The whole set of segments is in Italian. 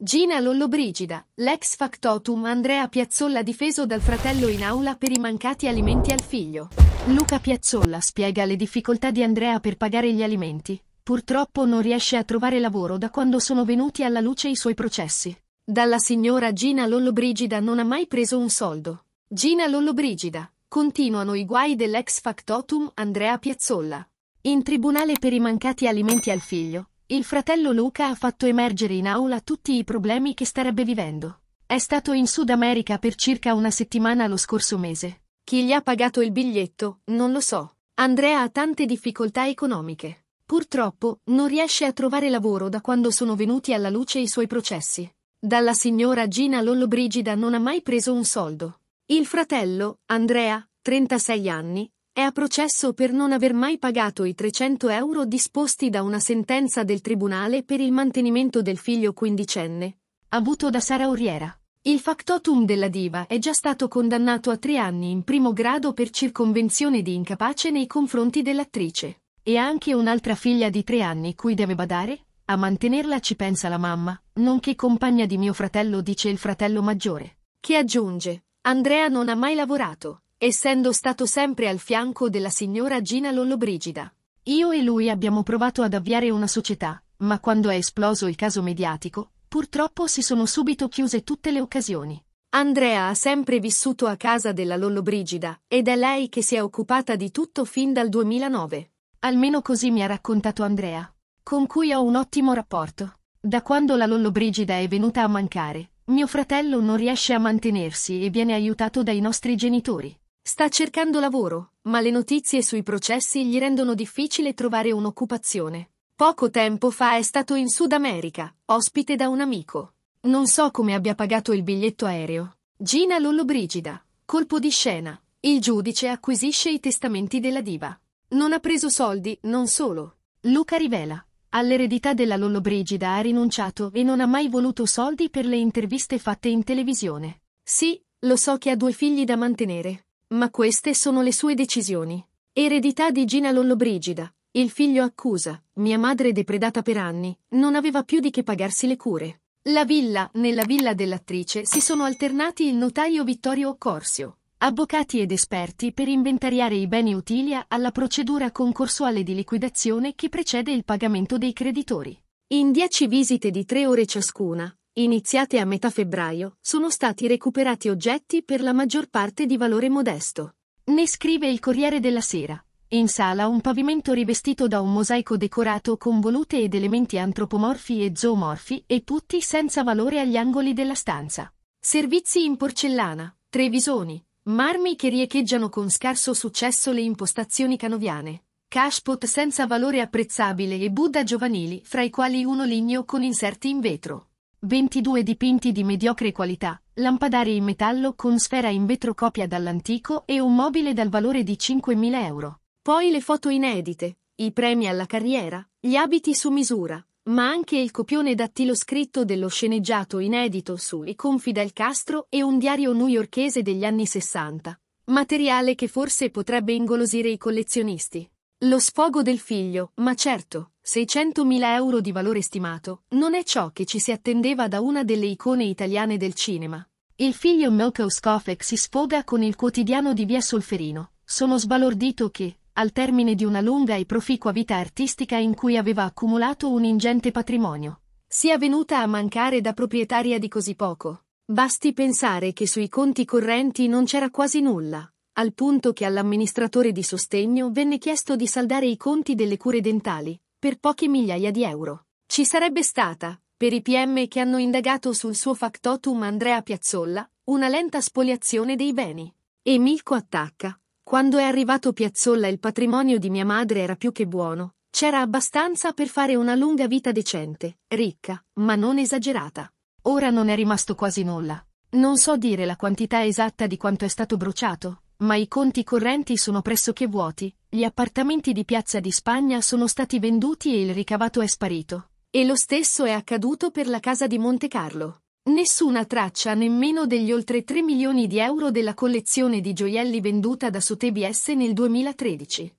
Gina Lollobrigida, l'ex factotum Andrea Piazzolla difeso dal fratello in aula per i mancati alimenti al figlio. Luca Piazzolla spiega le difficoltà di Andrea per pagare gli alimenti. Purtroppo non riesce a trovare lavoro da quando sono venuti alla luce i suoi processi. Dalla signora Gina Lollobrigida non ha mai preso un soldo. Gina Lollobrigida, continuano i guai dell'ex factotum Andrea Piazzolla. In tribunale per i mancati alimenti al figlio, il fratello Luca ha fatto emergere in aula tutti i problemi che starebbe vivendo. È stato in Sud America per circa una settimana lo scorso mese. Chi gli ha pagato il biglietto, non lo so. Andrea ha tante difficoltà economiche. Purtroppo, non riesce a trovare lavoro da quando sono venuti alla luce i suoi processi. Dalla signora Gina Lollobrigida non ha mai preso un soldo. Il fratello, Andrea, 36 anni, è a processo per non aver mai pagato i 300 euro disposti da una sentenza del tribunale per il mantenimento del figlio quindicenne, avuto da Sara Oriera. Il factotum della diva è già stato condannato a tre anni in primo grado per circonvenzione di incapace nei confronti dell'attrice. E anche un'altra figlia di tre anni cui deve badare? A mantenerla ci pensa la mamma, nonché compagna di mio fratello dice il fratello maggiore. Che aggiunge, Andrea non ha mai lavorato essendo stato sempre al fianco della signora Gina Lollobrigida. Io e lui abbiamo provato ad avviare una società, ma quando è esploso il caso mediatico, purtroppo si sono subito chiuse tutte le occasioni. Andrea ha sempre vissuto a casa della Lollobrigida ed è lei che si è occupata di tutto fin dal 2009. Almeno così mi ha raccontato Andrea, con cui ho un ottimo rapporto. Da quando la Lollobrigida è venuta a mancare, mio fratello non riesce a mantenersi e viene aiutato dai nostri genitori. Sta cercando lavoro, ma le notizie sui processi gli rendono difficile trovare un'occupazione. Poco tempo fa è stato in Sud America, ospite da un amico. Non so come abbia pagato il biglietto aereo. Gina Lollobrigida. Colpo di scena. Il giudice acquisisce i testamenti della diva. Non ha preso soldi, non solo. Luca rivela. All'eredità della Lollobrigida ha rinunciato e non ha mai voluto soldi per le interviste fatte in televisione. Sì, lo so che ha due figli da mantenere, ma queste sono le sue decisioni. Eredità di Gina Lollobrigida. Il figlio accusa, mia madre depredata per anni, non aveva più di che pagarsi le cure. La villa, nella villa dell'attrice, si sono alternati il notaio Vittorio Occorsio, avvocati ed esperti per inventariare i beni utili alla procedura concorsuale di liquidazione che precede il pagamento dei creditori. In dieci visite di tre ore ciascuna, iniziate a metà febbraio, sono stati recuperati oggetti per la maggior parte di valore modesto. Ne scrive il Corriere della Sera. In sala un pavimento rivestito da un mosaico decorato con volute ed elementi antropomorfi e zoomorfi e tutti senza valore agli angoli della stanza. Servizi in porcellana, trevisoni, marmi che riecheggiano con scarso successo le impostazioni canoviane. Cashpot senza valore apprezzabile e Buddha giovanili, fra i quali uno ligneo con inserti in vetro. 22 dipinti di mediocre qualità, lampadari in metallo con sfera in vetro copia dall'antico e un mobile dal valore di 5.000 euro. Poi le foto inedite, i premi alla carriera, gli abiti su misura, ma anche il copione scritto dello sceneggiato inedito su I confi del Castro e un diario newyorchese degli anni 60. Materiale che forse potrebbe ingolosire i collezionisti. Lo sfogo del figlio, ma certo, 600.000 euro di valore stimato, non è ciò che ci si attendeva da una delle icone italiane del cinema. Il figlio Mirko Skofek si sfoga con il quotidiano di Via Solferino. Sono sbalordito che, al termine di una lunga e proficua vita artistica in cui aveva accumulato un ingente patrimonio, sia venuta a mancare da proprietaria di così poco. Basti pensare che sui conti correnti non c'era quasi nulla, al punto che all'amministratore di sostegno venne chiesto di saldare i conti delle cure dentali, per poche migliaia di euro. Ci sarebbe stata, per i PM che hanno indagato sul suo factotum Andrea Piazzolla, una lenta spoliazione dei beni. E Milko attacca. Quando è arrivato Piazzolla il patrimonio di mia madre era più che buono, c'era abbastanza per fare una lunga vita decente, ricca, ma non esagerata. Ora non è rimasto quasi nulla. Non so dire la quantità esatta di quanto è stato bruciato, ma i conti correnti sono pressoché vuoti, gli appartamenti di Piazza di Spagna sono stati venduti e il ricavato è sparito. E lo stesso è accaduto per la casa di Monte Carlo. Nessuna traccia nemmeno degli oltre 3 milioni di euro della collezione di gioielli venduta da Sotheby's nel 2013.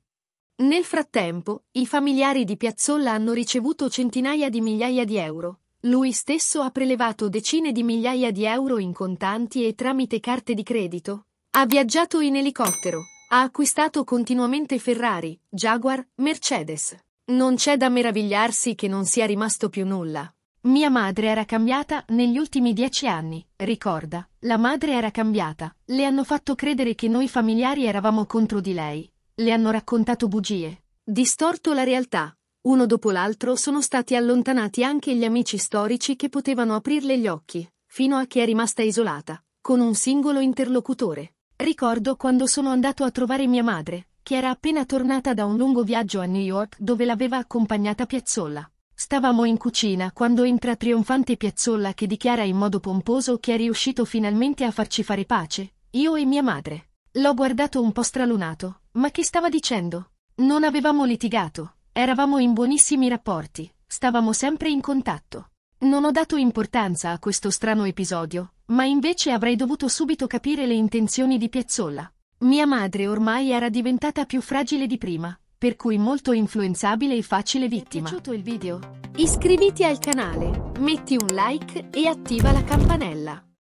Nel frattempo, i familiari di Piazzolla hanno ricevuto centinaia di migliaia di euro. Lui stesso ha prelevato decine di migliaia di euro in contanti e tramite carte di credito, ha viaggiato in elicottero, ha acquistato continuamente Ferrari, Jaguar, Mercedes. Non c'è da meravigliarsi che non sia rimasto più nulla. Mia madre era cambiata negli ultimi dieci anni, ricorda. La madre era cambiata, le hanno fatto credere che noi familiari eravamo contro di lei. Le hanno raccontato bugie. Distorto la realtà. Uno dopo l'altro sono stati allontanati anche gli amici storici che potevano aprirle gli occhi, fino a che è rimasta isolata, con un singolo interlocutore. Ricordo quando sono andato a trovare mia madre, che era appena tornata da un lungo viaggio a New York dove l'aveva accompagnata Piazzolla. Stavamo in cucina quando entra trionfante Piazzolla che dichiara in modo pomposo che è riuscito finalmente a farci fare pace, io e mia madre. L'ho guardato un po' stralunato, ma che stava dicendo? Non avevamo litigato, eravamo in buonissimi rapporti, stavamo sempre in contatto. Non ho dato importanza a questo strano episodio, ma invece avrei dovuto subito capire le intenzioni di Piazzolla. Mia madre ormai era diventata più fragile di prima, per cui molto influenzabile e facile vittima. Ti è piaciuto il video? Iscriviti al canale, metti un like e attiva la campanella.